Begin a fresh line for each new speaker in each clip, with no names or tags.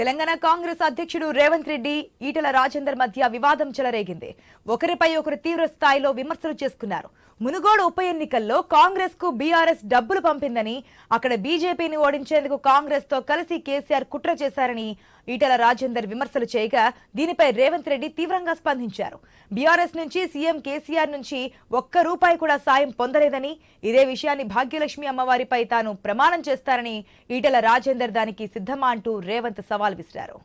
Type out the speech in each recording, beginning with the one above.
తెలంగాణ కాంగ్రెస్ అధ్యక్షుడు రేవంత్ రెడ్డి ఈటల రాజేందర్ మధ్య వివాదం చెలరేగింది ఒకరిపై ఒకరు తీవ్ర స్థాయిలో విమర్శలు చేసుకున్నారు మునుగోడు ఉప ఎన్నికల్లో కాంగ్రెస్ కు బీఆర్ఎస్ డబ్బులు పంపిందని అక్కడ బీజేపీని ఓడించేందుకు కాంగ్రెస్ తో కలిసి కేసీఆర్ కుట్ర చేశారని ఈటల రాజేందర్ విమర్శలు చేయగా దీనిపై రేవంత్ రెడ్డి తీవ్రంగా స్పందించారు బీఆర్ఎస్ నుంచి సీఎం కేసీఆర్ నుంచి ఒక్క రూపాయి కూడా సాయం పొందలేదని ఇదే విషయాన్ని భాగ్యలక్ష్మి అమ్మవారిపై తాను ప్రమాణం చేస్తారని ఈటల రాజేందర్ దానికి సిద్ధమా అంటూ రేవంత్ సవాల్ విసిరారు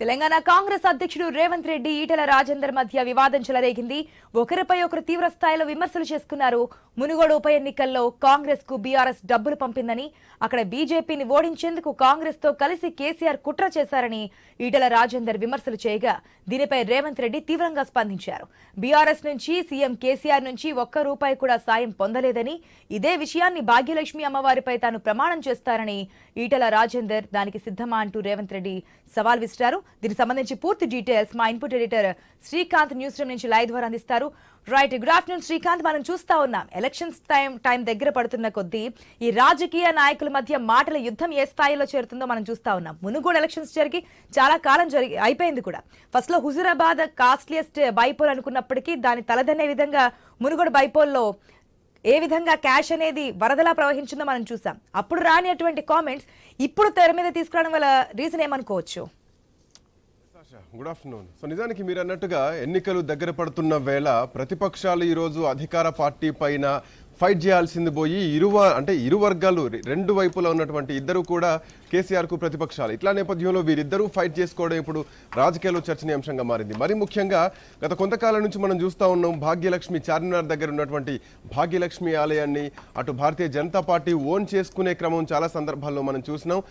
తెలంగాణ కాంగ్రెస్ అధ్యక్షుడు రేవంత్ రెడ్డి ఈటల రాజేందర్ మధ్య వివాదం చెలరేగింది ఒకరిపై ఒకరు తీవ్ర స్థాయిలో విమర్శలు చేసుకున్నారు మునుగోడు ఉప ఎన్నికల్లో కాంగ్రెస్ కు బీఆర్ఎస్ డబ్బులు పంపిందని అక్కడ బీజేపీని ఓడించేందుకు కాంగ్రెస్ తో కలిసి కేసీఆర్ కుట్ర చేశారని ఈటల రాజేందర్ విమర్శలు చేయగా దీనిపై రేవంత్ రెడ్డి తీవ్రంగా స్పందించారు బీఆర్ఎస్ నుంచి సీఎం కేసీఆర్ నుంచి ఒక్క రూపాయి కూడా సాయం పొందలేదని ఇదే విషయాన్ని భాగ్యలక్ష్మి అమ్మవారిపై తాను ప్రమాణం చేస్తారని ఈటల రాజేందర్ దానికి సిద్ధమా అంటూ రేవంత్ రెడ్డి సవాల్ విసిరారు దీనికి సంబంధించి పూర్తి డీటెయిల్స్ మా input editor Srikanth news room నుంచి లైవ్ ద్వారా అందిస్తారు రైట్ గుడ్ ఆఫ్టర్నూన్ శ్రీకాంత్ మనం చూస్తా ఉన్నాం ఎలక్షన్స్ టైం టైం దగ్గర పడుతున్న కొద్దీ ఈ రాజకీయ నాయకుల మధ్య మాటల యుద్ధం ఏ స్థాయిలో చేరుతుందో మనం చూస్తా ఉన్నాం మునుగోడు ఎలక్షన్స్ జరిగి చాలా కాలం జరిగి అయిపోయింది కూడా ఫస్ట్లో హుజురాబాద్ కాస్ట్లియస్ట్ బైపోల్ అనుకున్నప్పటికీ దాని తలదనే విధంగా మునుగోడు బైపోల్లో ఏ విధంగా క్యాష్ అనేది వరదలా ప్రవహించిందో మనం చూసాం అప్పుడు రాని అటువంటి కామెంట్స్ ఇప్పుడు తెర మీద తీసుకురావడం వల్ల రీజన్ ఏమనుకోవచ్చు
గుడ్ ఆఫ్టర్నూన్ సో నిజానికి మీరు అన్నట్టుగా ఎన్నికలు దగ్గర పడుతున్న వేళ ప్రతిపక్షాలు ఈరోజు అధికార పార్టీ పైన ఫైట్ చేయాల్సింది పోయి ఇరువ అంటే ఇరు వర్గాలు రెండు వైపులా ఉన్నటువంటి ఇద్దరు కూడా కేసీఆర్కు ప్రతిపక్షాలు ఇట్లా నేపథ్యంలో వీరిద్దరూ ఫైట్ చేసుకోవడం ఇప్పుడు రాజకీయాల్లో చర్చనీయాంశంగా మారింది మరి ముఖ్యంగా గత కొంతకాలం నుంచి మనం చూస్తూ ఉన్నాం భాగ్యలక్ష్మి చార్మినార్ దగ్గర ఉన్నటువంటి భాగ్యలక్ష్మి ఆలయాన్ని అటు భారతీయ జనతా పార్టీ ఓన్ చేసుకునే క్రమం చాలా సందర్భాల్లో మనం చూసినాం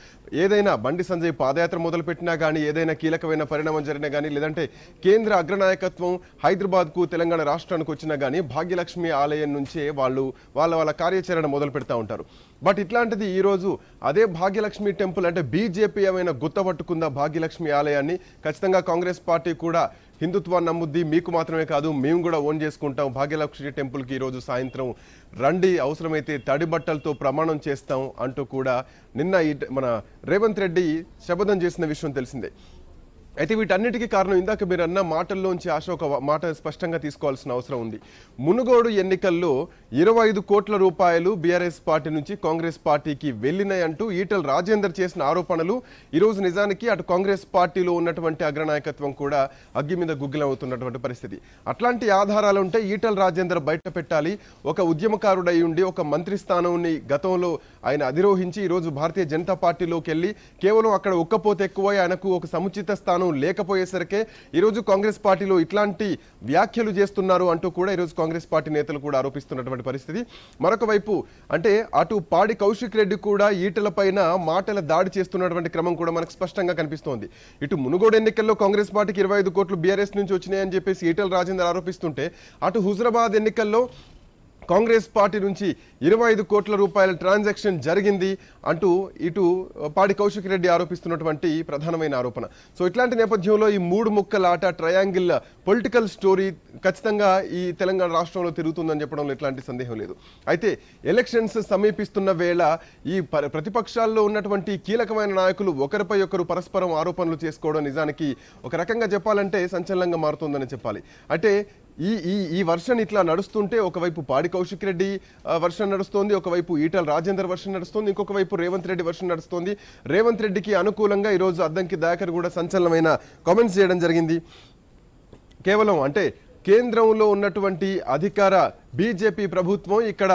ఏదైనా బండి సంజయ్ పాదయాత్ర మొదలుపెట్టినా కానీ ఏదైనా కీలకమైన పరిణామం జరిగినా కానీ లేదంటే కేంద్ర అగ్రనాయకత్వం హైదరాబాద్కు తెలంగాణ రాష్ట్రానికి వచ్చినా కానీ భాగ్యలక్ష్మి ఆలయం నుంచే వాళ్ళు వాళ్ళ వాళ్ళ కార్యాచరణ మొదలు పెడతా ఉంటారు బట్ ఇట్లాంటిది ఈరోజు అదే భాగ్యలక్ష్మి టెంపుల్ అంటే బీజేపీ ఏమైనా గుత్తపట్టుకుందా భాగ్యలక్ష్మి ఆలయాన్ని ఖచ్చితంగా కాంగ్రెస్ పార్టీ కూడా హిందుత్వాన్ని నమ్ముద్ది మీకు మాత్రమే కాదు మేము కూడా ఓన్ చేసుకుంటాం భాగ్యలక్ష్మి టెంపుల్కి ఈరోజు సాయంత్రం రండి అవసరమైతే తడి బట్టలతో ప్రమాణం చేస్తాం అంటూ కూడా నిన్న మన రేవంత్ రెడ్డి శపథం చేసిన విషయం తెలిసిందే అయితే వీటన్నిటికీ కారణం ఇందాక మీరు అన్న మాటల్లోంచి ఆశ ఒక మాట స్పష్టంగా తీసుకోవాల్సిన అవసరం ఉంది మునుగోడు ఎన్నికల్లో ఇరవై ఐదు కోట్ల రూపాయలు బీఆర్ఎస్ పార్టీ నుంచి కాంగ్రెస్ పార్టీకి వెళ్ళినాయి అంటూ ఈటల రాజేందర్ చేసిన ఆరోపణలు ఈరోజు నిజానికి అటు కాంగ్రెస్ పార్టీలో ఉన్నటువంటి అగ్రనాయకత్వం కూడా అగ్గి మీద గుగ్గిలమవుతున్నటువంటి పరిస్థితి అట్లాంటి ఆధారాలు ఉంటే ఈటల రాజేందర్ బయట పెట్టాలి ఒక ఉద్యమకారుడై ఉండి ఒక మంత్రి స్థానాన్ని గతంలో ఆయన అధిరోహించి ఈరోజు భారతీయ జనతా పార్టీలోకి వెళ్ళి కేవలం అక్కడ ఒక్కపోతే ఎక్కువ ఆయనకు ఒక సముచిత స్థానం స్థానం లేకపోయేసరికే ఈరోజు కాంగ్రెస్ పార్టీలో ఇట్లాంటి వ్యాఖ్యలు చేస్తున్నారు అంటూ కూడా ఈరోజు కాంగ్రెస్ పార్టీ నేతలు కూడా ఆరోపిస్తున్నటువంటి పరిస్థితి మరొక వైపు అంటే అటు పాడి కౌశిక్ రెడ్డి కూడా ఈటల పైన మాటల దాడి చేస్తున్నటువంటి క్రమం కూడా మనకు స్పష్టంగా కనిపిస్తోంది ఇటు మునుగోడు ఎన్నికల్లో కాంగ్రెస్ పార్టీకి ఇరవై కోట్లు బీఆర్ఎస్ నుంచి వచ్చినాయని చెప్పేసి ఈటల రాజేందర్ ఆరోపిస్తుంటే అటు హుజరాబాద్ ఎన్నికల్లో కాంగ్రెస్ పార్టీ నుంచి ఇరవై ఐదు కోట్ల రూపాయల ట్రాన్సాక్షన్ జరిగింది అంటూ ఇటు పాడి కౌశిక్ రెడ్డి ఆరోపిస్తున్నటువంటి ప్రధానమైన ఆరోపణ సో ఇట్లాంటి నేపథ్యంలో ఈ మూడు ముక్కల ఆట ట్రయాంగిల్ పొలిటికల్ స్టోరీ ఖచ్చితంగా ఈ తెలంగాణ రాష్ట్రంలో తిరుగుతుందని చెప్పడంలో ఎట్లాంటి సందేహం లేదు అయితే ఎలక్షన్స్ సమీపిస్తున్న వేళ ఈ ప్రతిపక్షాల్లో ఉన్నటువంటి కీలకమైన నాయకులు ఒకరిపై ఒకరు పరస్పరం ఆరోపణలు చేసుకోవడం నిజానికి ఒక రకంగా చెప్పాలంటే సంచలనంగా మారుతుందని చెప్పాలి అంటే ఈ ఈ ఈ వర్షన్ ఇట్లా నడుస్తుంటే ఒకవైపు పాడి కౌశిక్ రెడ్డి వర్షన్ నడుస్తోంది ఒకవైపు ఈటల రాజేందర్ వర్షన్ నడుస్తోంది ఇంకొక వైపు రేవంత్ రెడ్డి వర్షన్ నడుస్తోంది రేవంత్ రెడ్డికి అనుకూలంగా ఈరోజు అద్దంకి దాకర్ కూడా సంచలనమైన కామెంట్స్ చేయడం జరిగింది కేవలం అంటే కేంద్రంలో ఉన్నటువంటి అధికార బీజేపీ ప్రభుత్వం ఇక్కడ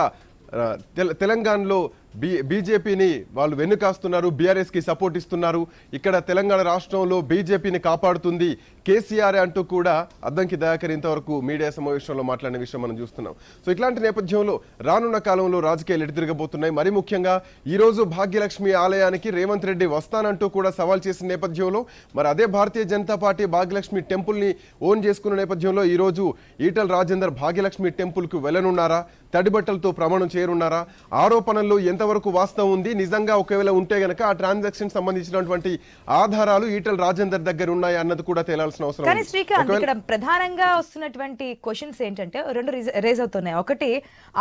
తెలంగాణలో బీ బీజేపీని వాళ్ళు వెనుకాస్తున్నారు బీఆర్ఎస్కి సపోర్ట్ ఇస్తున్నారు ఇక్కడ తెలంగాణ రాష్ట్రంలో బీజేపీని కాపాడుతుంది కేసీఆర్ అంటూ కూడా అద్దంకి దయాకర్ ఇంతవరకు మీడియా సమావేశంలో మాట్లాడిన విషయం మనం చూస్తున్నాం సో ఇట్లాంటి నేపథ్యంలో రానున్న కాలంలో రాజకీయాలు ఎడితిరగబోతున్నాయి మరీ ముఖ్యంగా ఈరోజు భాగ్యలక్ష్మి ఆలయానికి రేవంత్ రెడ్డి వస్తానంటూ కూడా సవాల్ చేసిన నేపథ్యంలో మరి అదే భారతీయ జనతా పార్టీ భాగ్యలక్ష్మి టెంపుల్ని ఓన్ చేసుకున్న నేపథ్యంలో ఈరోజు ఈటల రాజేందర్ భాగ్యలక్ష్మి టెంపుల్కు వెళ్ళనున్నారా తడిబట్టలతో ప్రమాణం చేరున్నారా ఆరోపణల్లో ఎంత ఎంతవరకు వరకు వాస్తవం ఉంది నిజంగా ఒకవేళ ఉంటే గనక ఆ ట్రాన్సాక్షన్ సంబంధించినటువంటి ఆధారాలు ఈటల రాజేందర్ దగ్గర ఉన్నాయి అన్నది కూడా తేలాల్సిన అవసరం కానీ శ్రీకాంత్ ఇక్కడ
ప్రధానంగా వస్తున్నటువంటి క్వశ్చన్స్ ఏంటంటే రెండు రేజ్ అవుతున్నాయి ఒకటి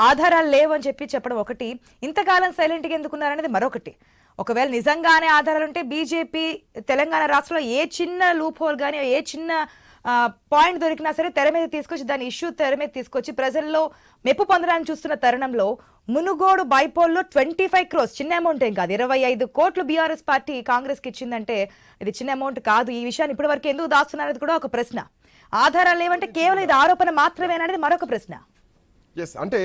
ఆధారాలు లేవని చెప్పి చెప్పడం ఒకటి ఇంతకాలం సైలెంట్ గా ఎందుకున్నారనేది మరొకటి ఒకవేళ నిజంగానే ఆధారాలు ఉంటే బీజేపీ తెలంగాణ రాష్ట్రంలో ఏ చిన్న లూప్ హోల్ కానీ ఏ చిన్న పాయింట్ దొరికినా సరే తెర మీద తీసుకొచ్చి దాని ఇష్యూ తెర మీద తీసుకొచ్చి ప్రజల్లో మెప్పు పొందడానికి చూస్తున్న తరుణంలో మునుగోడు బైపోల్లో ట్వంటీ ఫైవ్ క్రోస్ చిన్న అమౌంట్ ఏం కాదు ఇరవై ఐదు కోట్లు బీఆర్ఎస్ పార్టీ కాంగ్రెస్కి ఇచ్చిందంటే ఇది చిన్న అమౌంట్ కాదు ఈ విషయాన్ని ఇప్పటివరకు ఎందుకు దాస్తున్నారనేది కూడా ఒక ప్రశ్న ఆధారాలు ఏమంటే కేవలం ఇది ఆరోపణ అనేది మరొక ప్రశ్న
ఎస్ అంటే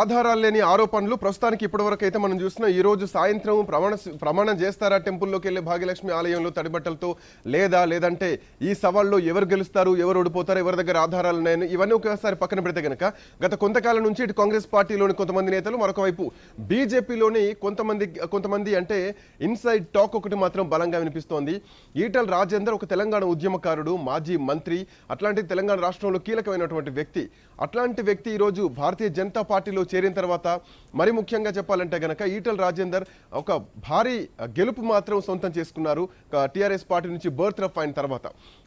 ఆధారాలు లేని ఆరోపణలు ప్రస్తుతానికి వరకు అయితే మనం చూస్తున్నాం ఈ రోజు సాయంత్రం ప్రమాణ ప్రమాణం చేస్తారా టెంపుల్లోకి వెళ్ళే భాగ్యలక్ష్మి ఆలయంలో తడిబట్టలతో లేదా లేదంటే ఈ సవాళ్ళు ఎవరు గెలుస్తారు ఎవరు ఓడిపోతారు ఎవరి దగ్గర ఆధారాలు ఉన్నాయని ఇవన్నీ ఒకేసారి పక్కన పెడితే కనుక గత కొంతకాలం నుంచి ఇటు కాంగ్రెస్ పార్టీలోని కొంతమంది నేతలు మరొక వైపు బీజేపీలోని కొంతమంది కొంతమంది అంటే ఇన్సైడ్ టాక్ ఒకటి మాత్రం బలంగా వినిపిస్తోంది ఈటల రాజేందర్ ఒక తెలంగాణ ఉద్యమకారుడు మాజీ మంత్రి అట్లాంటి తెలంగాణ రాష్ట్రంలో కీలకమైనటువంటి వ్యక్తి అట్లాంటి వ్యక్తి ఈరోజు భారత భారతీయ జనతా పార్టీలో చేరిన తర్వాత మరి ముఖ్యంగా చెప్పాలంటే గనక ఈటల రాజేందర్ ఒక భారీ గెలుపు మాత్రం సొంతం చేసుకున్నారు టీఆర్ఎస్ పార్టీ నుంచి బర్త్ రఫ్ అయిన తర్వాత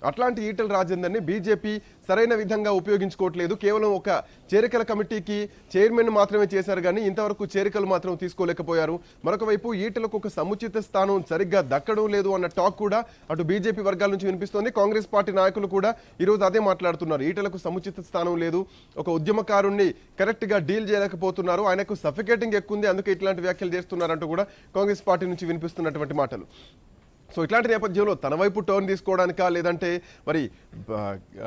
అట్లాంటి ఈటల రాజేందర్ని బీజేపీ సరైన విధంగా ఉపయోగించుకోవట్లేదు కేవలం ఒక చేరికల కమిటీకి చైర్మన్ మాత్రమే చేశారు కానీ ఇంతవరకు చేరికలు మాత్రం తీసుకోలేకపోయారు మరొక వైపు ఈటలకు ఒక సముచిత స్థానం సరిగ్గా దక్కడం లేదు అన్న టాక్ కూడా అటు బీజేపీ వర్గాల నుంచి వినిపిస్తోంది కాంగ్రెస్ పార్టీ నాయకులు కూడా ఈరోజు అదే మాట్లాడుతున్నారు ఈటలకు సముచిత స్థానం లేదు ఒక ఉద్యమకారుణ్ణి కరెక్ట్ గా డీల్ చేయలేకపోతున్నారు ఆయనకు సఫికేటింగ్ ఎక్కువ ఉంది అందుకే ఇట్లాంటి వ్యాఖ్యలు చేస్తున్నారంటూ కూడా కాంగ్రెస్ పార్టీ నుంచి వినిపిస్తున్నటువంటి మాటలు సో ఇట్లాంటి నేపథ్యంలో తన వైపు టర్న్ తీసుకోవడానికా లేదంటే మరి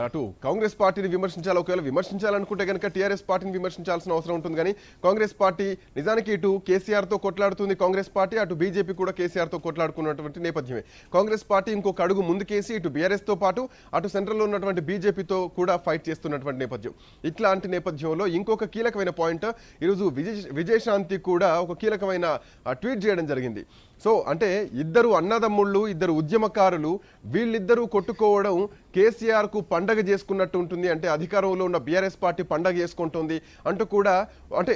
అటు కాంగ్రెస్ పార్టీని విమర్శించాలి ఒకవేళ విమర్శించాలనుకుంటే కనుక టీఆర్ఎస్ పార్టీని విమర్శించాల్సిన అవసరం ఉంటుంది కానీ కాంగ్రెస్ పార్టీ నిజానికి ఇటు కేసీఆర్తో కొట్లాడుతుంది కాంగ్రెస్ పార్టీ అటు బీజేపీ కూడా కేసీఆర్తో కొట్లాడుకున్నటువంటి నేపథ్యమే కాంగ్రెస్ పార్టీ ఇంకొక అడుగు ముందుకేసి ఇటు బీఆర్ఎస్తో పాటు అటు సెంట్రల్లో ఉన్నటువంటి బీజేపీతో కూడా ఫైట్ చేస్తున్నటువంటి నేపథ్యం ఇట్లాంటి నేపథ్యంలో ఇంకొక కీలకమైన పాయింట్ ఈరోజు విజయ్ విజయశాంతి కూడా ఒక కీలకమైన ట్వీట్ చేయడం జరిగింది సో అంటే ఇద్దరు అన్నదమ్ముళ్ళు కుర్రోళ్ళు ఇద్దరు ఉద్యమకారులు వీళ్ళిద్దరూ కొట్టుకోవడం కేసీఆర్ కు పండగ చేసుకున్నట్టు ఉంటుంది అంటే అధికారంలో ఉన్న బీఆర్ఎస్ పార్టీ పండగ చేసుకుంటుంది అంటూ కూడా అంటే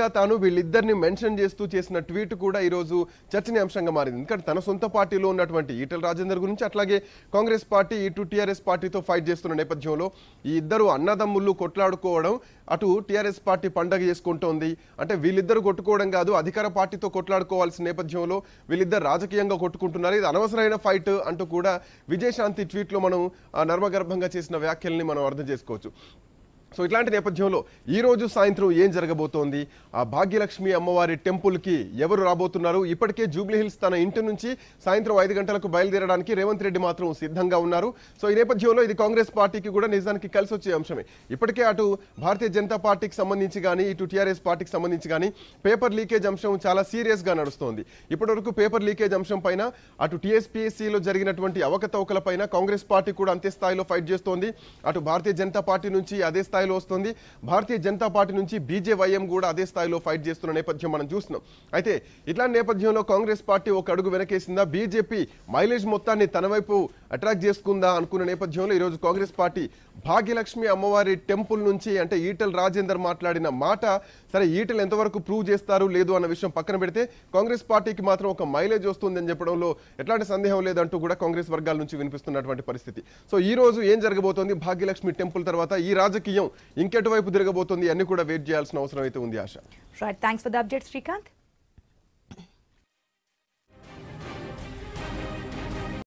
గా తాను వీళ్ళిద్దరిని మెన్షన్ చేస్తూ చేసిన ట్వీట్ కూడా ఈరోజు చర్చనీయాంశంగా మారింది ఎందుకంటే తన సొంత పార్టీలో ఉన్నటువంటి ఈటల రాజేందర్ గురించి అట్లాగే కాంగ్రెస్ పార్టీ ఇటు టీఆర్ఎస్ పార్టీతో ఫైట్ చేస్తున్న నేపథ్యంలో ఈ ఇద్దరు అన్నదమ్ముళ్ళు కొట్లాడుకోవడం అటు టిఆర్ఎస్ పార్టీ పండగ చేసుకుంటోంది అంటే వీళ్ళిద్దరు కొట్టుకోవడం కాదు అధికార పార్టీతో కొట్లాడుకోవాల్సిన నేపథ్యంలో వీళ్ళిద్దరు రాజకీయంగా కొట్టుకుంటున్నారు చూస్తున్నారు ఇది అనవసరమైన ఫైట్ అంటూ కూడా విజయశాంతి ట్వీట్లో మనం నర్మగర్భంగా చేసిన వ్యాఖ్యల్ని మనం అర్థం చేసుకోవచ్చు సో ఇట్లాంటి నేపథ్యంలో ఈరోజు సాయంత్రం ఏం జరగబోతోంది ఆ భాగ్యలక్ష్మి అమ్మవారి టెంపుల్కి ఎవరు రాబోతున్నారు ఇప్పటికే జూబ్లీహిల్స్ తన ఇంటి నుంచి సాయంత్రం ఐదు గంటలకు బయలుదేరడానికి రేవంత్ రెడ్డి మాత్రం సిద్ధంగా ఉన్నారు సో ఈ నేపథ్యంలో ఇది కాంగ్రెస్ పార్టీకి కూడా నిజానికి కలిసి వచ్చే అంశమే ఇప్పటికే అటు భారతీయ జనతా పార్టీకి సంబంధించి కానీ ఇటు టీఆర్ఎస్ పార్టీకి సంబంధించి కానీ పేపర్ లీకేజ్ అంశం చాలా సీరియస్గా నడుస్తోంది ఇప్పటివరకు పేపర్ లీకేజ్ అంశం పైన అటు లో జరిగినటువంటి పైన కాంగ్రెస్ పార్టీ కూడా అంతే స్థాయిలో ఫైట్ చేస్తోంది అటు భారతీయ జనతా పార్టీ నుంచి అదే స్థాయి స్థాయిలో వస్తుంది భారతీయ జనతా పార్టీ నుంచి బీజేవైఎం కూడా అదే స్థాయిలో ఫైట్ చేస్తున్న నేపథ్యం మనం చూస్తున్నాం అయితే ఇట్లాంటి నేపథ్యంలో కాంగ్రెస్ పార్టీ ఒక అడుగు వెనకేసిందా బీజేపీ మైలేజ్ మొత్తాన్ని తన వైపు అట్రాక్ట్ చేసుకుందా అనుకున్న నేపథ్యంలో ఈరోజు కాంగ్రెస్ పార్టీ భాగ్యలక్ష్మి అమ్మవారి టెంపుల్ నుంచి అంటే ఈటల్ రాజేందర్ మాట్లాడిన మాట సరే ఈటలు ఎంతవరకు ప్రూవ్ చేస్తారు లేదు అన్న విషయం పక్కన పెడితే కాంగ్రెస్ పార్టీకి మాత్రం ఒక మైలేజ్ వస్తుందని చెప్పడంలో ఎట్లాంటి సందేహం లేదంటూ కూడా కాంగ్రెస్ వర్గాల నుంచి వినిపిస్తున్నటువంటి పరిస్థితి సో ఈ రోజు ఏం జరగబోతోంది భాగ్యలక్ష్మి టెంపుల్ తర్వాత ఈ రాజకీయం ఇంకెటువైపు తిరగబోతోంది అన్ని కూడా వెయిట్ చేయాల్సిన అవసరం అయితే ఉంది
ఆశ